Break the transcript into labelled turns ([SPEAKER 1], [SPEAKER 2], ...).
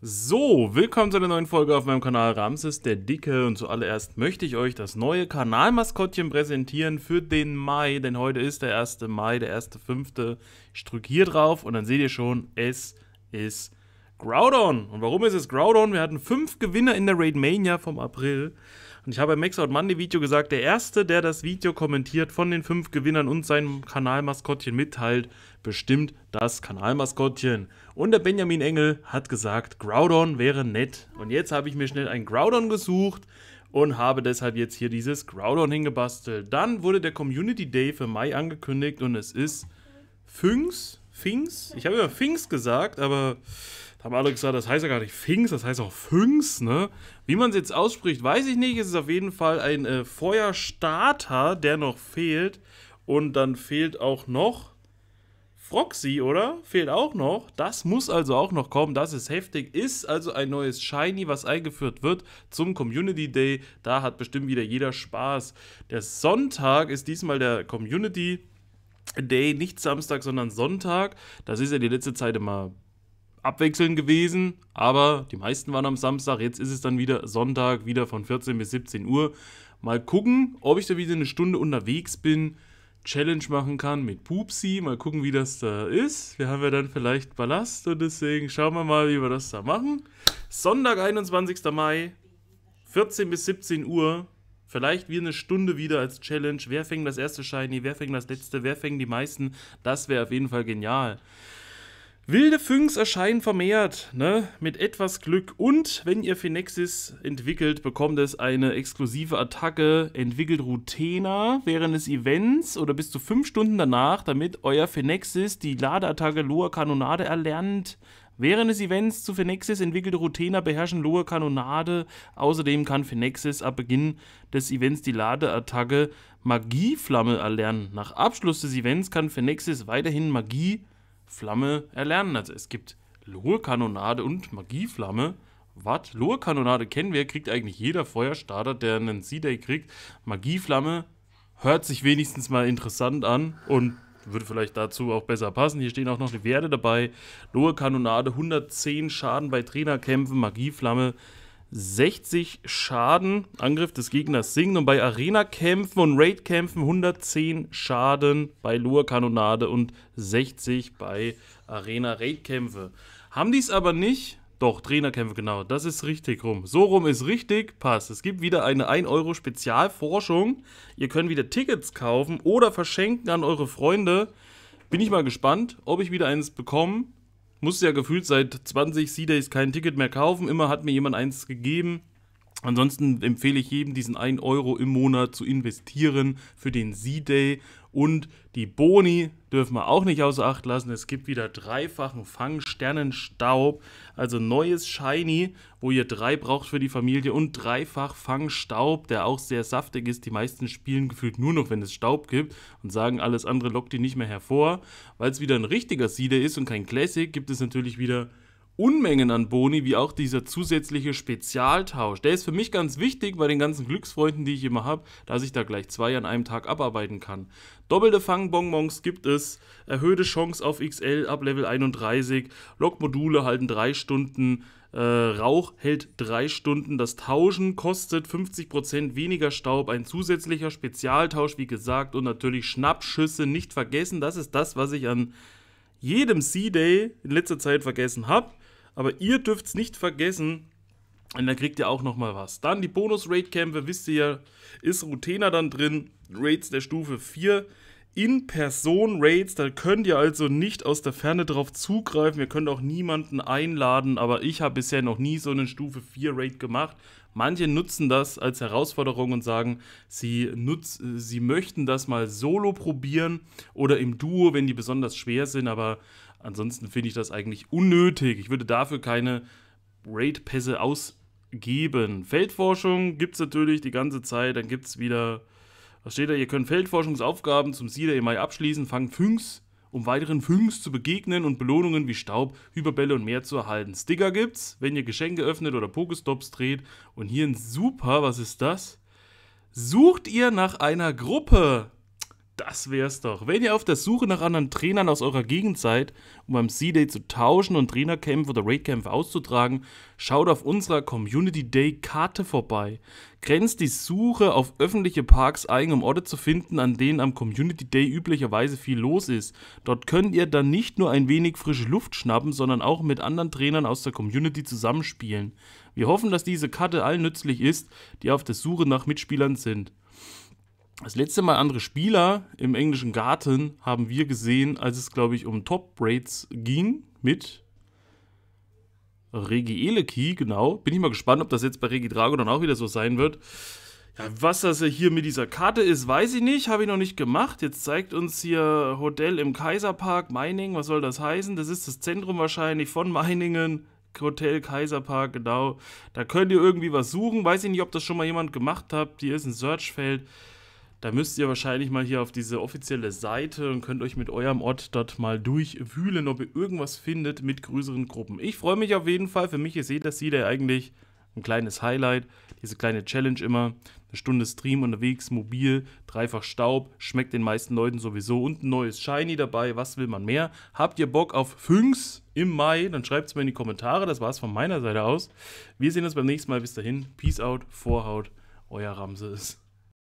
[SPEAKER 1] So, willkommen zu einer neuen Folge auf meinem Kanal Ramses der Dicke und zuallererst möchte ich euch das neue Kanalmaskottchen präsentieren für den Mai, denn heute ist der 1. Mai, der 1.5. Ich drücke hier drauf und dann seht ihr schon, es ist Groudon. Und warum ist es Groudon? Wir hatten fünf Gewinner in der Raid Mania vom April. Und ich habe im Max Out Monday Video gesagt, der Erste, der das Video kommentiert von den fünf Gewinnern und seinem Kanalmaskottchen mitteilt, bestimmt das Kanalmaskottchen. Und der Benjamin Engel hat gesagt, Groudon wäre nett. Und jetzt habe ich mir schnell ein Groudon gesucht und habe deshalb jetzt hier dieses Groudon hingebastelt. Dann wurde der Community Day für Mai angekündigt und es ist Fünks, Finks. Ich habe immer Finks gesagt, aber da haben alle gesagt, das heißt ja gar nicht Finks, das heißt auch Fünks, ne? Wie man es jetzt ausspricht, weiß ich nicht. Es ist auf jeden Fall ein äh, Feuerstarter, der noch fehlt. Und dann fehlt auch noch Froxy, oder? Fehlt auch noch. Das muss also auch noch kommen. Das ist heftig. Ist also ein neues Shiny, was eingeführt wird zum Community Day. Da hat bestimmt wieder jeder Spaß. Der Sonntag ist diesmal der Community Day, nicht Samstag, sondern Sonntag. Das ist ja die letzte Zeit immer abwechselnd gewesen, aber die meisten waren am Samstag. Jetzt ist es dann wieder Sonntag, wieder von 14 bis 17 Uhr. Mal gucken, ob ich da wieder eine Stunde unterwegs bin, Challenge machen kann mit Pupsi. Mal gucken, wie das da ist. Wir haben ja dann vielleicht Ballast und deswegen schauen wir mal, wie wir das da machen. Sonntag, 21. Mai, 14 bis 17 Uhr. Vielleicht wir eine Stunde wieder als Challenge. Wer fängt das erste Shiny? Wer fängt das letzte? Wer fängt die meisten? Das wäre auf jeden Fall genial. Wilde Füngs erscheinen vermehrt, ne? Mit etwas Glück. Und wenn ihr Phoenixis entwickelt, bekommt es eine exklusive Attacke, entwickelt Routena während des Events oder bis zu fünf Stunden danach, damit euer Phoenixis die Ladeattacke Loa Kanonade erlernt. Während des Events zu Phoenixis entwickelt Routena beherrschen Loa Kanonade. Außerdem kann Phoenixis ab Beginn des Events die Ladeattacke Magieflamme erlernen. Nach Abschluss des Events kann Phoenixis weiterhin Magie Flamme erlernen. Also es gibt lohe kanonade und Magieflamme. Was? lohe kanonade kennen wir, kriegt eigentlich jeder Feuerstarter, der einen C-Day kriegt. Magieflamme hört sich wenigstens mal interessant an und würde vielleicht dazu auch besser passen. Hier stehen auch noch die Werte dabei. lohe kanonade 110 Schaden bei Trainerkämpfen, Magieflamme 60 Schaden, Angriff des Gegners sinken und bei Arena-Kämpfen und Raid-Kämpfen 110 Schaden bei lua kanonade und 60 bei Arena-Raid-Kämpfe. Haben die es aber nicht? Doch, Trainerkämpfe, genau. Das ist richtig rum. So rum ist richtig. Passt. Es gibt wieder eine 1-Euro-Spezialforschung. Ihr könnt wieder Tickets kaufen oder verschenken an eure Freunde. Bin ich mal gespannt, ob ich wieder eins bekomme musste ja gefühlt seit 20 C-Days kein Ticket mehr kaufen. Immer hat mir jemand eins gegeben. Ansonsten empfehle ich jedem, diesen 1 Euro im Monat zu investieren für den Z-Day. Und die Boni dürfen wir auch nicht außer Acht lassen. Es gibt wieder dreifachen Fang Sternenstaub, also neues Shiny, wo ihr drei braucht für die Familie und dreifach Fang Staub, der auch sehr saftig ist. Die meisten spielen gefühlt nur noch, wenn es Staub gibt und sagen, alles andere lockt die nicht mehr hervor. Weil es wieder ein richtiger Z-Day ist und kein Classic, gibt es natürlich wieder Unmengen an Boni, wie auch dieser zusätzliche Spezialtausch. Der ist für mich ganz wichtig bei den ganzen Glücksfreunden, die ich immer habe, dass ich da gleich zwei an einem Tag abarbeiten kann. Doppelte Fangbonbons gibt es, erhöhte Chance auf XL ab Level 31, Lokmodule halten 3 Stunden, äh, Rauch hält 3 Stunden, das Tauschen kostet 50% weniger Staub, ein zusätzlicher Spezialtausch, wie gesagt, und natürlich Schnappschüsse nicht vergessen. Das ist das, was ich an jedem C-Day in letzter Zeit vergessen habe. Aber ihr dürft es nicht vergessen, und da kriegt ihr auch nochmal was. Dann die Bonus-Raid-Kämpfe, wisst ihr ja, ist Rutena dann drin. Raids der Stufe 4. In-Person-Raids, da könnt ihr also nicht aus der Ferne drauf zugreifen. Ihr könnt auch niemanden einladen, aber ich habe bisher noch nie so einen Stufe 4-Raid gemacht. Manche nutzen das als Herausforderung und sagen, sie, nutz, sie möchten das mal solo probieren oder im Duo, wenn die besonders schwer sind, aber Ansonsten finde ich das eigentlich unnötig. Ich würde dafür keine Raid-Pässe ausgeben. Feldforschung gibt es natürlich die ganze Zeit. Dann gibt es wieder, was steht da? Ihr könnt Feldforschungsaufgaben zum Seeder im Mai abschließen, Fangen Fünks, um weiteren Fünks zu begegnen und Belohnungen wie Staub, Hyperbälle und mehr zu erhalten. Sticker gibt's, wenn ihr Geschenke öffnet oder Pokestops dreht. Und hier ein super, was ist das? Sucht ihr nach einer Gruppe? Das wär's doch. Wenn ihr auf der Suche nach anderen Trainern aus eurer Gegend seid, um beim C-Day zu tauschen und Trainercamp oder Raidcamp auszutragen, schaut auf unserer Community Day Karte vorbei. Grenzt die Suche auf öffentliche Parks ein, um Orte zu finden, an denen am Community Day üblicherweise viel los ist. Dort könnt ihr dann nicht nur ein wenig frische Luft schnappen, sondern auch mit anderen Trainern aus der Community zusammenspielen. Wir hoffen, dass diese Karte allen nützlich ist, die auf der Suche nach Mitspielern sind. Das letzte Mal andere Spieler im englischen Garten haben wir gesehen, als es, glaube ich, um Top-Rates ging mit Regi Eleki, genau. Bin ich mal gespannt, ob das jetzt bei Regi Drago dann auch wieder so sein wird. Ja, was das hier mit dieser Karte ist, weiß ich nicht, habe ich noch nicht gemacht. Jetzt zeigt uns hier Hotel im Kaiserpark, Meiningen, was soll das heißen? Das ist das Zentrum wahrscheinlich von Meiningen, Hotel Kaiserpark, genau. Da könnt ihr irgendwie was suchen, weiß ich nicht, ob das schon mal jemand gemacht hat. Hier ist ein Searchfeld. feld da müsst ihr wahrscheinlich mal hier auf diese offizielle Seite und könnt euch mit eurem Ort dort mal durchwühlen, ob ihr irgendwas findet mit größeren Gruppen. Ich freue mich auf jeden Fall. Für mich ist jeder Seeder eigentlich ein kleines Highlight. Diese kleine Challenge immer. Eine Stunde Stream unterwegs, mobil, dreifach Staub, schmeckt den meisten Leuten sowieso und ein neues Shiny dabei. Was will man mehr? Habt ihr Bock auf Fünks im Mai? Dann schreibt es mir in die Kommentare. Das war es von meiner Seite aus. Wir sehen uns beim nächsten Mal. Bis dahin. Peace out, Vorhaut. Euer Ramses.